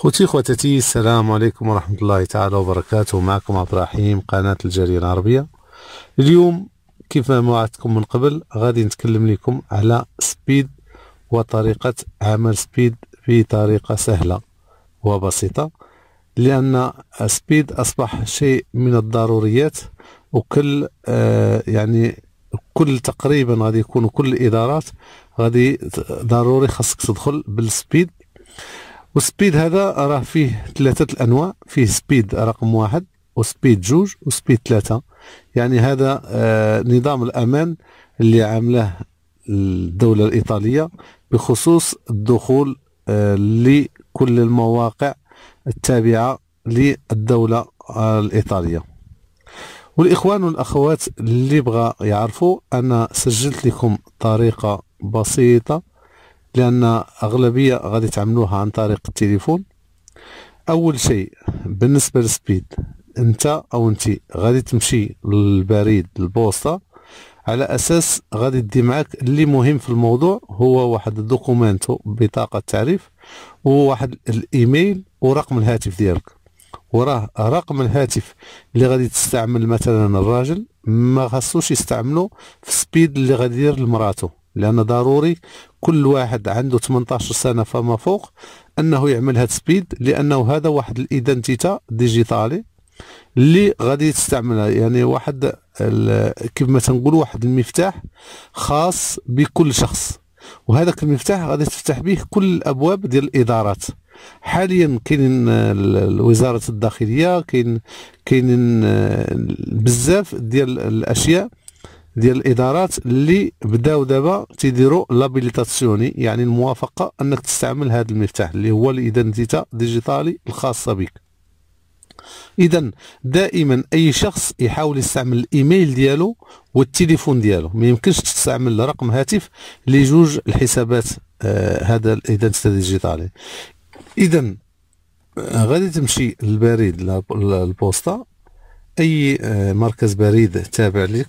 خوتي خواتاتي السلام عليكم ورحمة الله تعالى وبركاته معكم عبد الرحيم قناة الجالية العربية اليوم كيف ما وعدتكم من قبل غادي نتكلم لكم على سبيد وطريقة عمل سبيد بطريقة سهلة وبسيطة لأن سبيد أصبح شيء من الضروريات وكل آه يعني كل تقريبا غادي يكون كل الادارات غادي ضروري خاصك تدخل بالسبيد والسبيد هذا راه فيه ثلاثة الأنواع فيه سبيد رقم واحد وسبيد جوج وسبيد ثلاثة يعني هذا آه، نظام الأمان اللي عامله الدولة الإيطالية بخصوص الدخول آه، لكل المواقع التابعة للدولة آه، الإيطالية والإخوان والأخوات اللي بغى يعرفوا أنا سجلت لكم طريقة بسيطة لان اغلبيه غادي تعملوها عن طريق التليفون اول شيء بالنسبه للسبيد انت او انت غادي تمشي للبريد البوسطه على اساس غادي تدي معاك اللي مهم في الموضوع هو واحد الدوكومنت بطاقه تعريف وواحد الايميل ورقم الهاتف ديالك وراه رقم الهاتف اللي غادي تستعمل مثلا الراجل ما خاصوش يستعمله في السبيد اللي غادي يدير لمراته لان ضروري كل واحد عنده 18 سنه فما فوق انه يعمل هاد سبيد لانه هذا واحد الايدنتيتا ديجيتالي اللي غادي تستعملها يعني واحد كيف ما تنقولوا واحد المفتاح خاص بكل شخص وهذاك المفتاح غادي تفتح به كل الابواب ديال الادارات حاليا كاينين وزاره الداخليه كاين كاينين آه، بزاف ديال الاشياء ديال الادارات اللي بداو دابا تيديروا لابيليتاسيوني يعني الموافقه انك تستعمل هذا المفتاح اللي هو الايدنتيتا ديجيتالي الخاصه بك اذا دائما اي شخص يحاول يستعمل الايميل ديالو والتليفون ديالو ما يمكنش تستعمل رقم هاتف لجوج الحسابات آه هذا الايدنتيتا ديجيتالي اذا آه، غادي تمشي للبريد البوسطه اي آه، مركز بريد تابع لك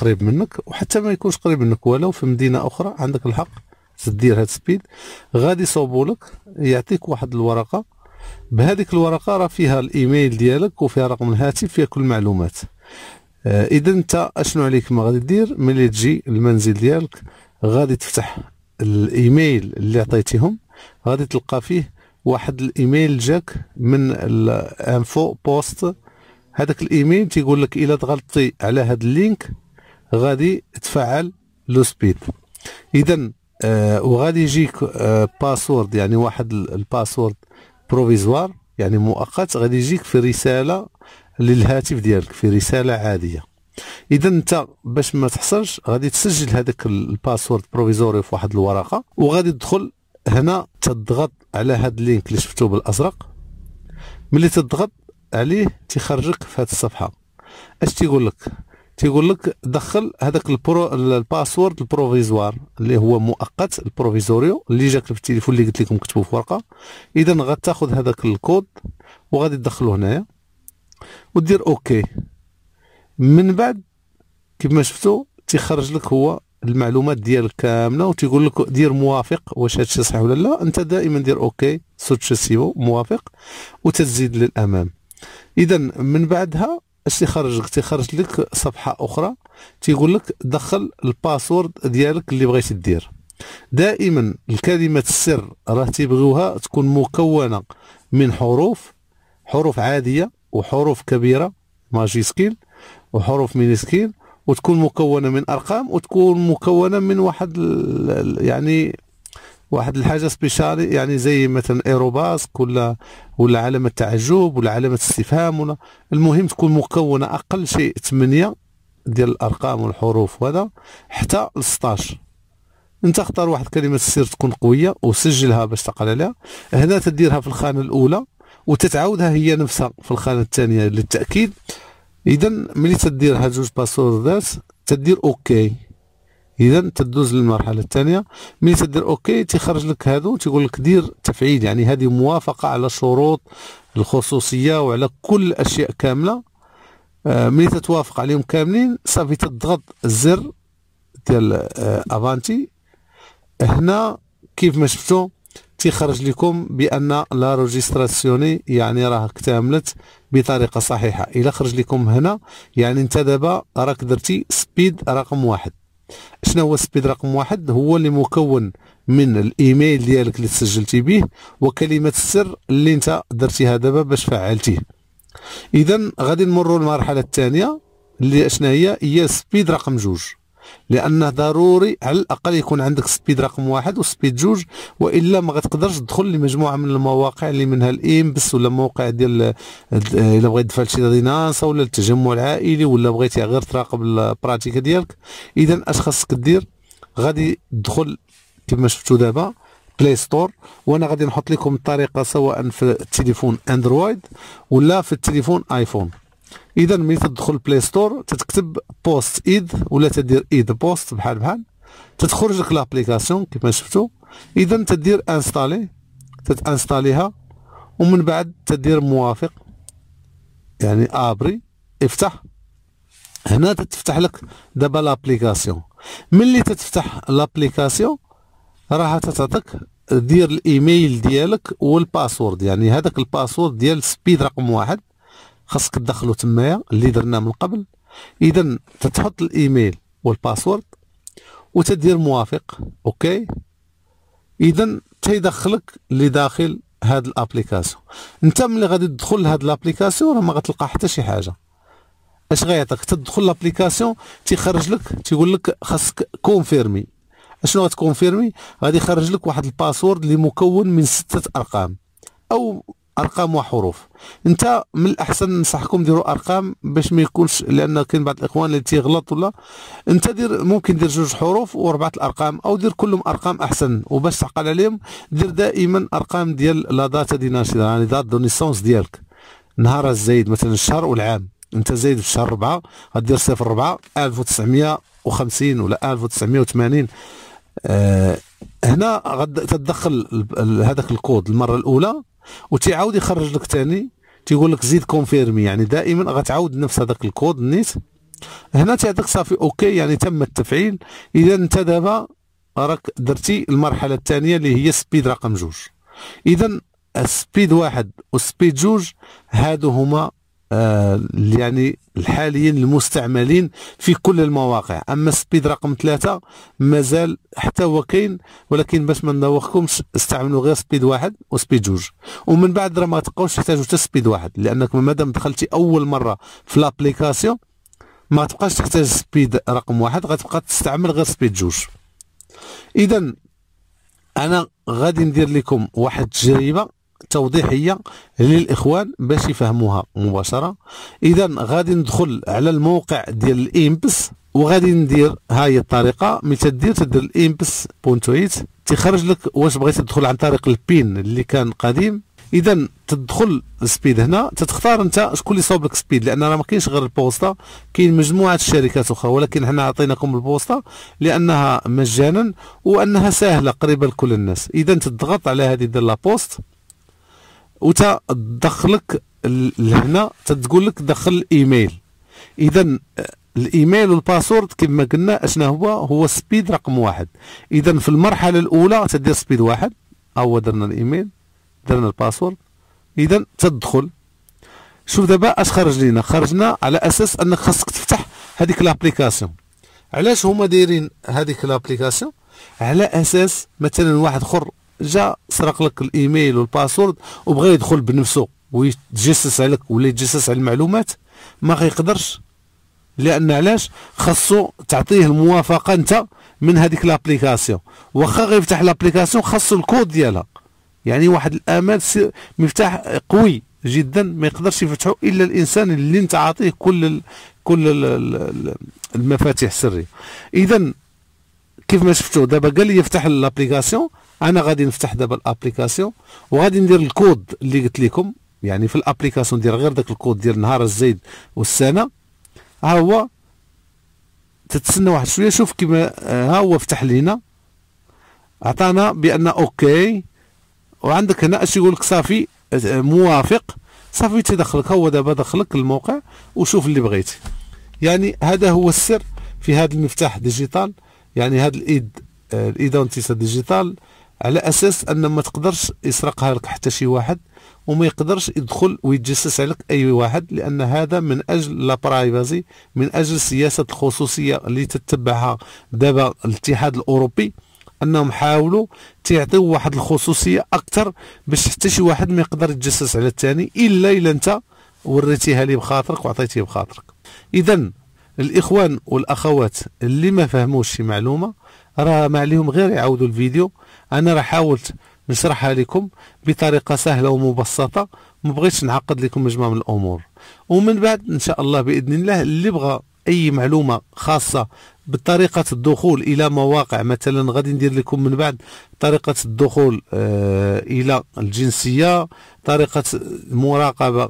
قريب منك وحتى ما يكونش قريب منك ولو في مدينه اخرى عندك الحق تدير هاد السبيد غادي يصوبوا لك يعطيك واحد الورقه بهذيك الورقه راه فيها الايميل ديالك وفيها رقم الهاتف فيها كل المعلومات آه، اذا انت اشنو عليك ما غادي دير ملي تجي المنزل ديالك غادي تفتح الايميل اللي عطيتيهم غادي تلقى فيه واحد الايميل جاك من الانفو بوست هذاك الايميل تيقول لك الا ضغطتي على هذا اللينك غادي تفعل لو سبيد اذا آه وغادي يجيك آه باسورد يعني واحد الباسورد بروفيزوار يعني مؤقت غادي يجيك في رساله للهاتف ديالك في رساله عاديه اذا انت باش ما تحصلش غادي تسجل هذاك الباسورد بروفيزوري في واحد الورقه وغادي تدخل هنا تضغط على هذا اللينك اللي شفتو بالازرق ملي تضغط عليه تيخرجك في هذه الصفحه اش تيقول لك تيقول لك دخل هذاك البرو الباسورد البروفيزوار اللي هو مؤقت البروفيزوريو اللي جاك في التليفون اللي قلت لكم كتبوه في ورقه اذا غتاخذ هذاك الكود وغادي تدخلو هنايا ودير اوكي من بعد ما شفتوا تيخرج لك هو المعلومات ديالك كامله وتيقول لك دير موافق واش هادشي صحيح ولا لا انت دائما دير اوكي سوتشيسيو موافق وتزيد للامام اذا من بعدها اش تيخرج لك تيخرج لك صفحه اخرى تيقول لك دخل الباسورد ديالك اللي بغيتي دير دائما الكلمه السر راه تيبغيوها تكون مكونه من حروف حروف عاديه وحروف كبيره ماجيسكيل وحروف مينيسكيل وتكون مكونه من ارقام وتكون مكونه من واحد يعني واحد الحاجه سبيشالي يعني زي مثلا ايروباسك ولا ولا علامه تعجب ولا علامه استفهام ولا المهم تكون مكونه اقل شيء 8 ديال الارقام والحروف وهذا حتى 16 انت اختار واحد كلمه السر تكون قويه وسجلها باش تقرا عليها هنا تديرها في الخانه الاولى وتتعاودها هي نفسها في الخانه الثانيه للتاكيد اذا ملي تدير هاد جوج باسوردات تدير اوكي اذا تدوز للمرحله الثانيه ملي تدير اوكي تيخرج لك هادو تيقول لك دير تفعيل يعني هذه موافقه على شروط الخصوصيه وعلى كل الاشياء كامله آه، ملي تتوافق عليهم كاملين صافي تضغط الزر ديال افانتي آه، هنا كيف ما شفتوا تيخرج لكم بان لا روجيستراسيوني يعني راه اكتملت بطريقه صحيحه الا خرج لكم هنا يعني دابا راك درتي سبيد رقم واحد شنو هو السبيد رقم واحد هو اللي مكون من الايميل ديالك اللي تسجلتي به وكلمه السر اللي انت درتيها دابا باش فعلتيه اذا غادي نمروا للمرحله الثانيه اللي شنو هي هي سبيد رقم جوج لانه ضروري على الاقل يكون عندك سبيد رقم واحد وسبيد جوج والا ما غتقدرش تدخل لمجموعه من المواقع اللي منها الايمبس ولا موقع ديال الا بغيت تدفع لشي رينانس ولا التجمع العائلي ولا بغيتي غير تراقب البراتيكا ديالك اذا اش خاصك دير غادي تدخل كما شفتوا دابا بلاي ستور وانا غادي نحط لكم الطريقه سواء في التليفون اندرويد ولا في التليفون ايفون اذا ملي تدخل بلاي ستور تتكتب بوست ايد ولا تدير ايد بوست بحال بحال تتخرج لك لابليكاسيون كيما شفتوا اذا تدير انستالي تتانستاليها ومن بعد تدير موافق يعني ابري افتح هنا تتفتح لك دابا لابليكاسيون ملي تتفتح لابليكاسيون راها تتعطيك دير الايميل ديالك والباسورد يعني هذاك الباسورد ديال سبيد رقم واحد خاصك تدخلو تمايا اللي درناه من قبل اذا تتحط الايميل والباسورد وتدير موافق اوكي اذا تيدخلك اللي داخل هاد الابليكاسيون انت ملي غادي تدخل لهاد الابليكاسيون راه ما غتلقى حتى شي حاجه اش غيعطيك تدخل لابليكاسيون تيخرج لك تيقول لك خاصك كونفيرمي اشنو غتكونفيرمي غادي يخرج لك واحد الباسورد اللي مكون من سته ارقام او ارقام وحروف انت من الاحسن ننصحكم ديروا ارقام باش ما يكونش لان كاين بعض الاخوان اللي تيغلط ولا انت دير ممكن دير جوج حروف واربعه الارقام او دير كلهم ارقام احسن وباش تعقل عليهم دير دائما ارقام ديال لا داتا دي ناشده يعني دات دو نيسونس ديالك نهار الزايد مثلا الشهر والعام انت زايد في شهر 4 غدير صفر 1950 ولا 1980 آه هنا غد تدخل هذاك الكود المره الاولى وتيعاود يخرج لك ثاني تيقول لك زيد كونفيرمي يعني دائما غتعاود نفس هذاك الكود نيت هنا تيعطيك صافي اوكي يعني تم التفعيل اذا انت دابا راك درتي المرحله الثانيه اللي هي سبيد رقم جوج اذا السبيد واحد والسبيد جوج هادو هما آه يعني الحاليين المستعملين في كل المواقع اما السبيد رقم ثلاثة مازال حتى هو كاين ولكن باش ما نوخكمش استعملوا غير سبيد واحد وسبيد جوج ومن بعد راه ما تبقاوش تحتاجوا حتى سبيد واحد لانك مادام دخلتي اول مره في لابليكاسيون ما تبقاش تحتاج سبيد رقم واحد غتبقى تستعمل غير سبيد جوج اذا انا غادي ندير لكم واحد التجربه توضيحيه للاخوان باش يفهموها مباشره اذا غادي ندخل على الموقع ديال الامبس وغادي ندير هاي الطريقه ملي تدير تدير الامبس بونتويت تيخرج لك واش بغيت تدخل عن طريق البين اللي كان قديم اذا تدخل سبيد هنا تتختار انت شكون اللي صوب لك سبيد لان راه ما كاينش غير البوسطه كاين مجموعه الشركات اخرى ولكن حنا عطيناكم البوسطه لانها مجانا وانها سهله قريبه لكل الناس اذا تضغط على هذه ديال لابوست وتا دخلك لهنا تتقول لك دخل الايميل اذا الايميل والباسورد كما قلنا اشنا هو هو سبيد رقم واحد اذا في المرحله الاولى تدير سبيد واحد هو درنا الايميل درنا الباسورد اذا تدخل شوف دابا اش خرج لينا خرجنا على اساس انك خاصك تفتح هذيك لابليكاسيون علاش هما دايرين هذيك لابليكاسيون على اساس مثلا واحد اخر جا سرق لك الايميل والباسورد وبغى يدخل بنفسه ويتجسس عليك ولا يتجسس على المعلومات ما غيقدرش لان علاش خاصو تعطيه الموافقه انت من هذيك لابليكاسيون واخا غيفتح لابليكاسيون خاصو الكود ديالها يعني واحد الامان مفتاح قوي جدا ما يقدرش يفتحه الا الانسان اللي انت عاطيه كل الـ كل الـ المفاتيح السريه اذا كيف ما شفتوا دابا قال لي يفتح لابليكاسيون انا غادي نفتح دابا الابليكاسيون وغادي ندير الكود اللي قلت لكم يعني في الابليكاسيون ندير غير داك الكود ديال نهار الزيد والسنه ها هو تتسنى واحد شويه شوف كيما ها هو فتح لينا عطانا بان اوكي وعندك هنا اش يقول لك صافي موافق صافي تيدخلك هو دابا دخلك الموقع وشوف اللي بغيتي يعني هذا هو السر في هذا المفتاح ديجيتال يعني هذا الايد الايدونتيسا ديجيتال على اساس ان ما تقدرش يسرقها لك حتى شي واحد وما يقدرش يدخل ويتجسس عليك اي واحد لان هذا من اجل لا برايفاسي من اجل سياسه الخصوصيه اللي تتبعها دابا الاتحاد الاوروبي انهم حاولوا تيعطيو واحد الخصوصيه اكثر باش حتى شي واحد ما يقدر يتجسس على الثاني الا الا انت وريتيها لي بخاطرك وعطيتيه بخاطرك اذا الاخوان والاخوات اللي ما فهموش شي معلومه راه ما عليهم غير يعاودوا الفيديو انا راه حاولت نشرحها لكم بطريقه سهله ومبسطه ما بغيتش نعقد لكم مجموعه من الامور ومن بعد ان شاء الله باذن الله اللي بغى اي معلومه خاصه بطريقه الدخول الى مواقع مثلا غادي ندير لكم من بعد طريقه الدخول آه، الى الجنسيه طريقه المراقبه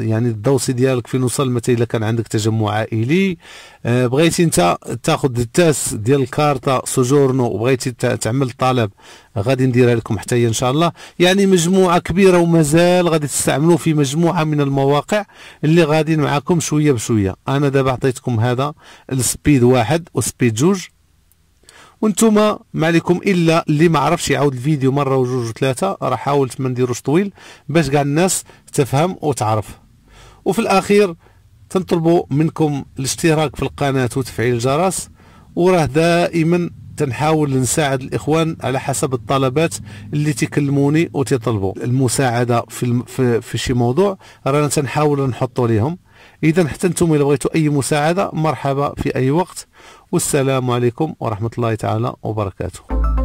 يعني الدوسي ديالك فين وصل متى إذا كان عندك تجمع عائلي آه، بغيتي انت تاخذ التاس ديال الكارتا سوجورنو وبغيتي تعمل طلب غادي نديرها لكم حتى هي ان شاء الله يعني مجموعه كبيره ومازال غادي تستعملوا في مجموعه من المواقع اللي غادي معاكم شويه بشويه انا دابا عطيتكم هذا السبيد واحد وسبيد جوج وانتم ما عليكم الا اللي ما عرفش يعاود الفيديو مره وجوج وثلاثه راه حاولت ما نديروش طويل باش كاع الناس تفهم وتعرف وفي الاخير تنطلبوا منكم الاشتراك في القناه وتفعيل الجرس وراه دائما تنحاول نساعد الاخوان على حسب الطلبات اللي تكلموني وتطلبوا المساعده في في, في شي موضوع رانا تنحاول نحطوا ليهم اذا حتى نتوما الا بغيتوا اي مساعده مرحبا في اي وقت والسلام عليكم ورحمه الله تعالى وبركاته